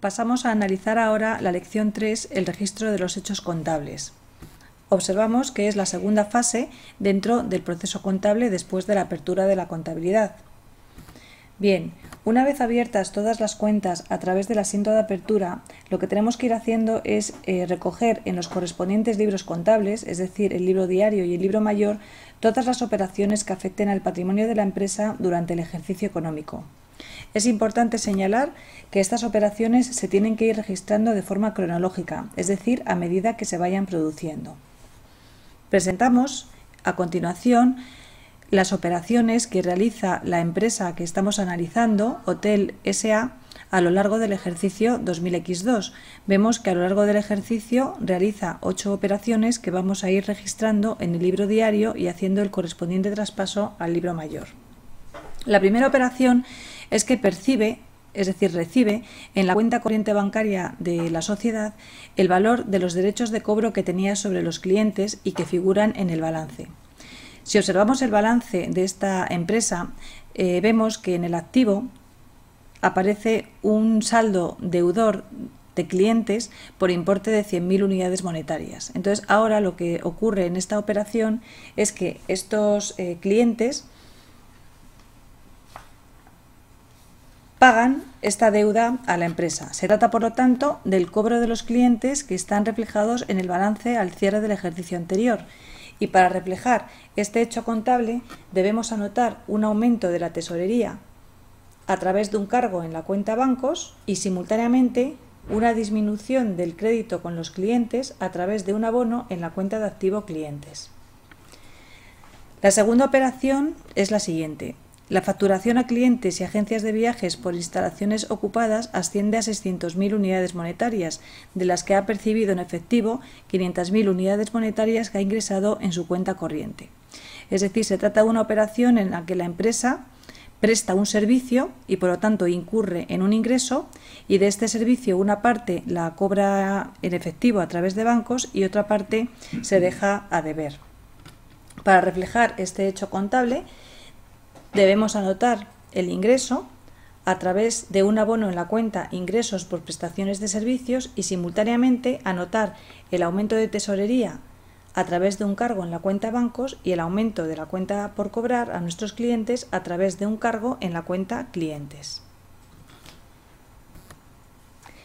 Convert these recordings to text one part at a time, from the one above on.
Pasamos a analizar ahora la lección 3, el registro de los hechos contables. Observamos que es la segunda fase dentro del proceso contable después de la apertura de la contabilidad. Bien, una vez abiertas todas las cuentas a través del asiento de apertura, lo que tenemos que ir haciendo es eh, recoger en los correspondientes libros contables, es decir, el libro diario y el libro mayor, todas las operaciones que afecten al patrimonio de la empresa durante el ejercicio económico. Es importante señalar que estas operaciones se tienen que ir registrando de forma cronológica, es decir, a medida que se vayan produciendo. Presentamos a continuación las operaciones que realiza la empresa que estamos analizando, Hotel SA, a lo largo del ejercicio 2000X2. Vemos que a lo largo del ejercicio realiza ocho operaciones que vamos a ir registrando en el libro diario y haciendo el correspondiente traspaso al libro mayor. La primera operación es que percibe, es decir, recibe en la cuenta corriente bancaria de la sociedad el valor de los derechos de cobro que tenía sobre los clientes y que figuran en el balance. Si observamos el balance de esta empresa, eh, vemos que en el activo aparece un saldo deudor de clientes por importe de 100.000 unidades monetarias. Entonces, ahora lo que ocurre en esta operación es que estos eh, clientes pagan esta deuda a la empresa. Se trata, por lo tanto, del cobro de los clientes que están reflejados en el balance al cierre del ejercicio anterior. Y para reflejar este hecho contable debemos anotar un aumento de la tesorería a través de un cargo en la cuenta bancos y simultáneamente una disminución del crédito con los clientes a través de un abono en la cuenta de activo clientes. La segunda operación es la siguiente. La facturación a clientes y agencias de viajes por instalaciones ocupadas asciende a 600.000 unidades monetarias, de las que ha percibido en efectivo 500.000 unidades monetarias que ha ingresado en su cuenta corriente. Es decir, se trata de una operación en la que la empresa presta un servicio y por lo tanto incurre en un ingreso y de este servicio una parte la cobra en efectivo a través de bancos y otra parte se deja a deber. Para reflejar este hecho contable, debemos anotar el ingreso a través de un abono en la cuenta ingresos por prestaciones de servicios y simultáneamente anotar el aumento de tesorería a través de un cargo en la cuenta bancos y el aumento de la cuenta por cobrar a nuestros clientes a través de un cargo en la cuenta clientes.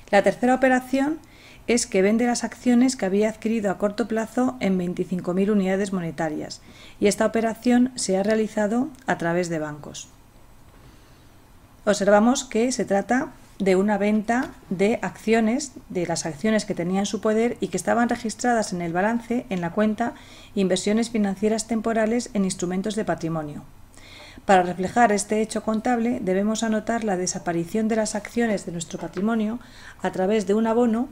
La tercera operación es que vende las acciones que había adquirido a corto plazo en 25.000 unidades monetarias y esta operación se ha realizado a través de bancos. Observamos que se trata de una venta de acciones, de las acciones que tenía en su poder y que estaban registradas en el balance, en la cuenta, inversiones financieras temporales en instrumentos de patrimonio. Para reflejar este hecho contable debemos anotar la desaparición de las acciones de nuestro patrimonio a través de un abono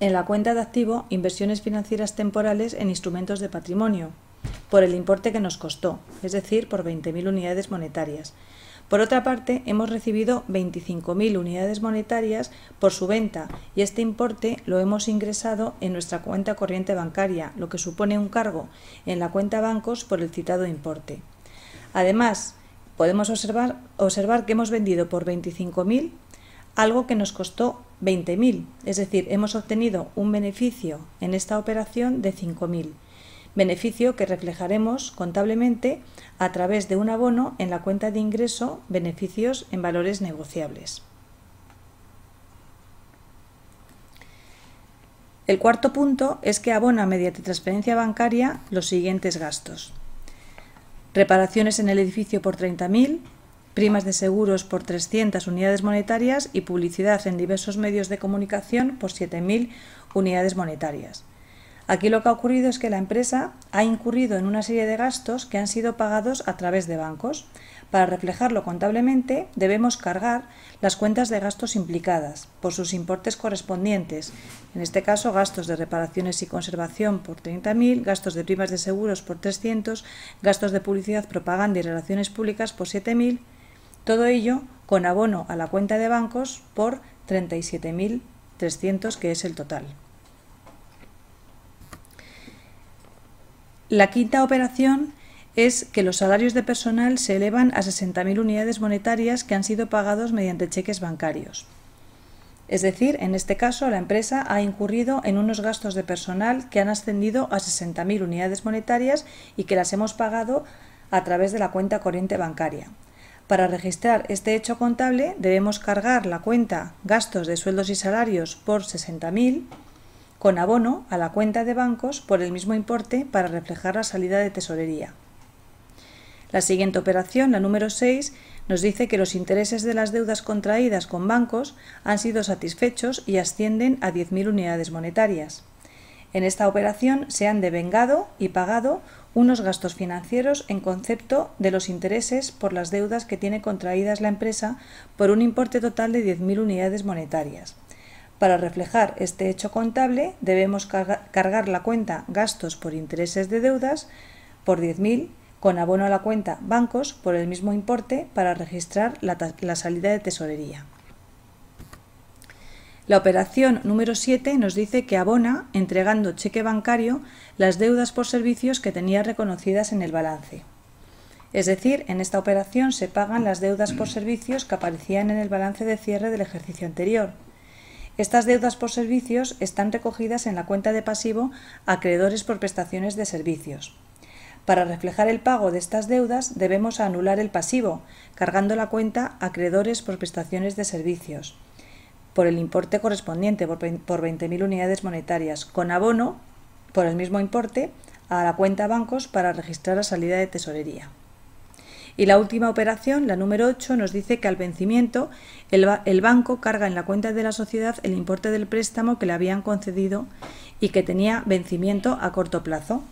en la cuenta de activo inversiones financieras temporales en instrumentos de patrimonio, por el importe que nos costó, es decir, por 20.000 unidades monetarias. Por otra parte, hemos recibido 25.000 unidades monetarias por su venta y este importe lo hemos ingresado en nuestra cuenta corriente bancaria, lo que supone un cargo en la cuenta bancos por el citado importe. Además, podemos observar, observar que hemos vendido por 25.000 algo que nos costó 20.000, es decir, hemos obtenido un beneficio en esta operación de 5.000, beneficio que reflejaremos contablemente a través de un abono en la cuenta de ingreso beneficios en valores negociables. El cuarto punto es que abona mediante transferencia bancaria los siguientes gastos. Reparaciones en el edificio por 30.000, primas de seguros por 300 unidades monetarias y publicidad en diversos medios de comunicación por 7.000 unidades monetarias. Aquí lo que ha ocurrido es que la empresa ha incurrido en una serie de gastos que han sido pagados a través de bancos. Para reflejarlo contablemente debemos cargar las cuentas de gastos implicadas por sus importes correspondientes, en este caso gastos de reparaciones y conservación por 30.000, gastos de primas de seguros por 300, gastos de publicidad, propaganda y relaciones públicas por 7.000 todo ello con abono a la cuenta de bancos por 37.300, que es el total. La quinta operación es que los salarios de personal se elevan a 60.000 unidades monetarias que han sido pagados mediante cheques bancarios. Es decir, en este caso la empresa ha incurrido en unos gastos de personal que han ascendido a 60.000 unidades monetarias y que las hemos pagado a través de la cuenta corriente bancaria. Para registrar este hecho contable debemos cargar la cuenta gastos de sueldos y salarios por 60.000 con abono a la cuenta de bancos por el mismo importe para reflejar la salida de tesorería. La siguiente operación, la número 6, nos dice que los intereses de las deudas contraídas con bancos han sido satisfechos y ascienden a 10.000 unidades monetarias. En esta operación se han devengado y pagado unos gastos financieros en concepto de los intereses por las deudas que tiene contraídas la empresa por un importe total de 10.000 unidades monetarias. Para reflejar este hecho contable debemos cargar la cuenta gastos por intereses de deudas por 10.000 con abono a la cuenta bancos por el mismo importe para registrar la, la salida de tesorería. La operación número 7 nos dice que abona, entregando cheque bancario, las deudas por servicios que tenía reconocidas en el balance. Es decir, en esta operación se pagan las deudas por servicios que aparecían en el balance de cierre del ejercicio anterior. Estas deudas por servicios están recogidas en la cuenta de pasivo acreedores por prestaciones de servicios. Para reflejar el pago de estas deudas debemos anular el pasivo, cargando la cuenta acreedores por prestaciones de servicios por el importe correspondiente, por 20.000 unidades monetarias, con abono por el mismo importe a la cuenta bancos para registrar la salida de tesorería. Y la última operación, la número 8, nos dice que al vencimiento el, el, banco carga en la cuenta de la sociedad el importe del préstamo que le habían concedido y que tenía vencimiento a corto plazo.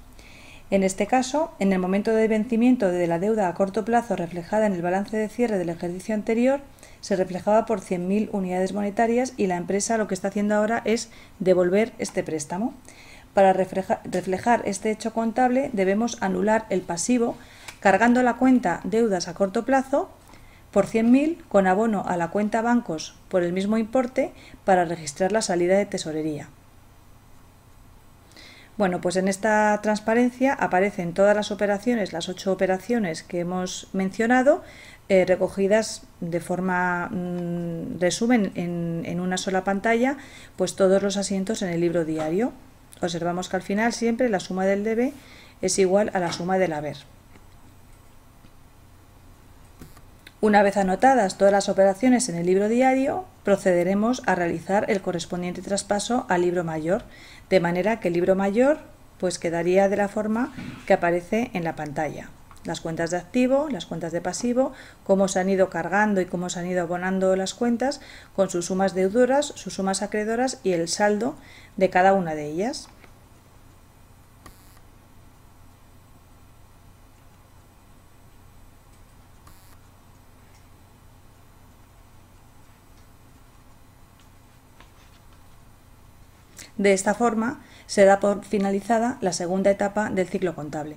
En este caso, en el momento de vencimiento de la deuda a corto plazo reflejada en el balance de cierre del ejercicio anterior, se reflejaba por 100.000 unidades monetarias y la empresa lo que está haciendo ahora es devolver este préstamo. Para reflejar este hecho contable debemos anular el pasivo cargando la cuenta deudas a corto plazo por 100.000 con abono a la cuenta bancos por el mismo importe para registrar la salida de tesorería. Bueno, pues en esta transparencia aparecen todas las operaciones, las ocho operaciones que hemos mencionado, eh, recogidas de forma mm, resumen en, una sola pantalla, pues todos los asientos en el libro diario. Observamos que al final siempre la suma del debe es igual a la suma del haber. Una vez anotadas todas las operaciones en el libro diario, procederemos a realizar el correspondiente traspaso al libro mayor, de manera que el libro mayor pues quedaría de la forma que aparece en la pantalla. Las cuentas de activo, las cuentas de pasivo, cómo se han ido cargando y cómo se han ido abonando las cuentas con sus sumas deudoras, sus sumas acreedoras y el saldo de cada una de ellas. De esta forma, se da por finalizada la segunda etapa del ciclo contable.